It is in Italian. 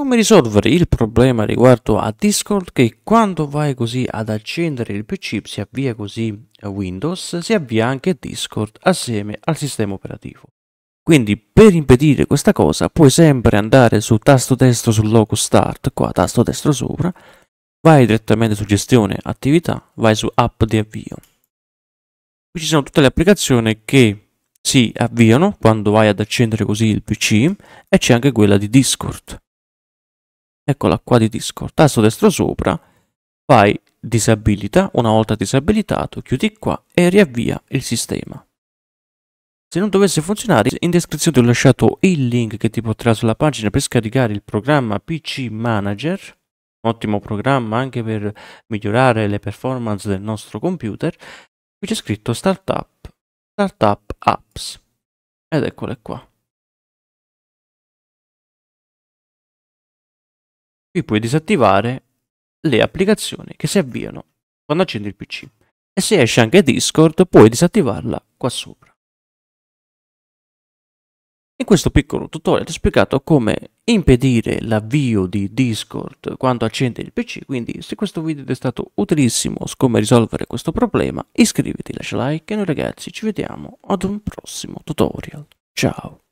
Come risolvere il problema riguardo a Discord che quando vai così ad accendere il PC si avvia così eh, Windows, si avvia anche Discord assieme al sistema operativo. Quindi per impedire questa cosa puoi sempre andare sul tasto destro sul logo Start, qua tasto destro sopra, vai direttamente su Gestione Attività, vai su App di avvio. Qui ci sono tutte le applicazioni che si avviano quando vai ad accendere così il PC e c'è anche quella di Discord eccola qua di Discord, tasto destro sopra, fai disabilita, una volta disabilitato chiudi qua e riavvia il sistema. Se non dovesse funzionare, in descrizione ti ho lasciato il link che ti porterà sulla pagina per scaricare il programma PC Manager, un ottimo programma anche per migliorare le performance del nostro computer. Qui c'è scritto Startup, Startup Apps, ed eccole qua. Qui puoi disattivare le applicazioni che si avviano quando accendi il PC. E se esce anche Discord puoi disattivarla qua sopra. In questo piccolo tutorial ti ho spiegato come impedire l'avvio di Discord quando accendi il PC, quindi se questo video ti è stato utilissimo su come risolvere questo problema, iscriviti, lascia like e noi ragazzi ci vediamo ad un prossimo tutorial. Ciao!